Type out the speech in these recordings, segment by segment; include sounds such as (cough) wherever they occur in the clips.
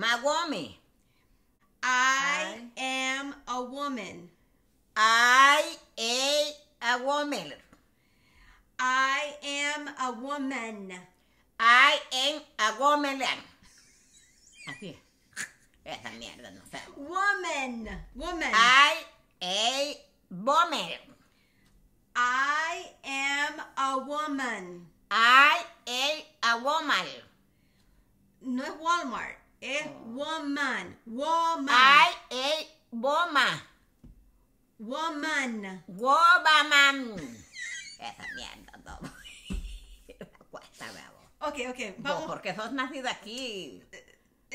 My woman. I, I am a woman. I am a woman. I am a woman. I am a woman. Woman. Woman. I am woman. I am a woman. I am a woman. No Walmart. Es woman. Woman. I, a woman. Woman. Woman. Esa mierda, no. Cuesta, bravo. Ok, ok, vamos. Porque sos nacida aquí.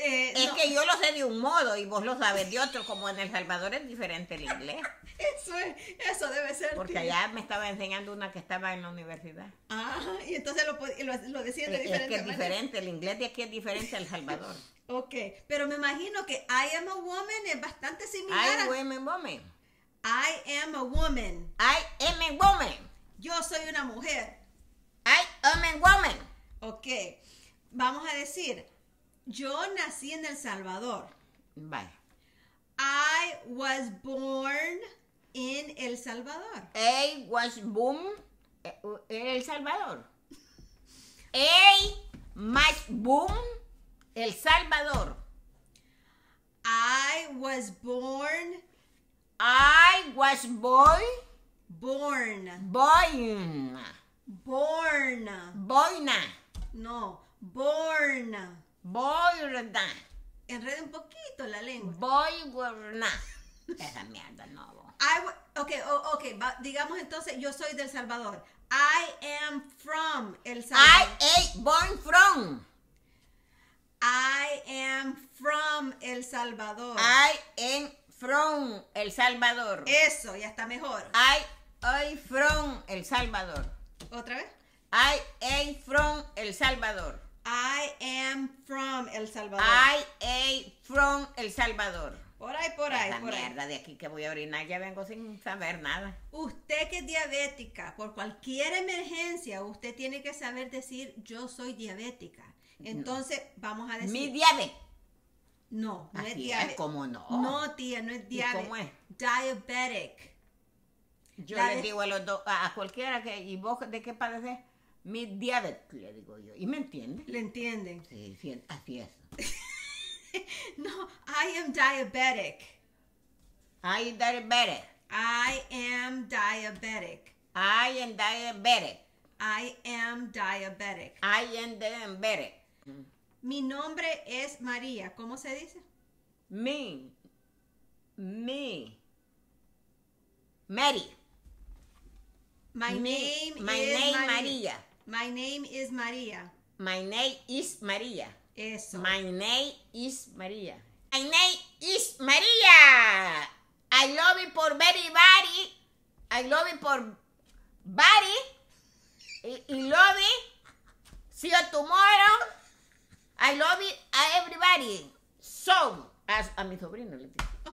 Eh, es que yo lo sé de un modo y vos lo sabes de otro, como en El Salvador es diferente el inglés. (laughs) Eso debe ser. Porque allá me estaba enseñando una que estaba en la universidad. Ah, y entonces lo, lo, de diferente. Es que es diferente, el inglés de aquí es diferente al Salvador. (laughs) ok, pero me imagino que I am a woman es bastante similar. I am a woman. I am a woman. I am a woman. Yo soy una mujer. I am a woman. Ok, vamos a decir. Yo nací en El Salvador. Vaya. I was born in El Salvador. I was boom eh, en El Salvador. I was boom El Salvador. I was born. I was boy... Born. Born. Born. Boyna. No. Born. Voy verdad. Enreda un poquito la lengua. Voy verdad. Esa mierda no. I, ok, ok, digamos entonces, yo soy del Salvador. I am from El Salvador. I am born from. I am from El Salvador. I am from El Salvador. Eso, ya está mejor. I am from El Salvador. ¿Otra vez? I am from El Salvador. I from El Salvador. I am from El Salvador. Por ahí, por ahí, por mierda de aquí que voy a orinar, ya vengo sin saber nada. Usted que es diabética, por cualquier emergencia, usted tiene que saber decir, yo soy diabética. Entonces, vamos a decir... Mi diabetes. No, no es diabetes. no? No, tía, no es diabetes. ¿Cómo es? Diabetic. Yo le digo a los dos, a cualquiera que, ¿y vos de qué padeces? mi diabetes, le digo yo. ¿Y me entienden? ¿Le entienden? Sí, así es. (laughs) no, I am diabetic. I am diabetic. I am diabetic. I am diabetic. I am diabetic. I am diabetic. Mi nombre es María. ¿Cómo se dice? Me Me. Mary. My, name, my is name Maria. María. My name is María. My name is María. Eso. My name is María. My name is María. I love you por very body. I love you por body. I, love you. See you tomorrow. I love you everybody. So, a, mi sobrino le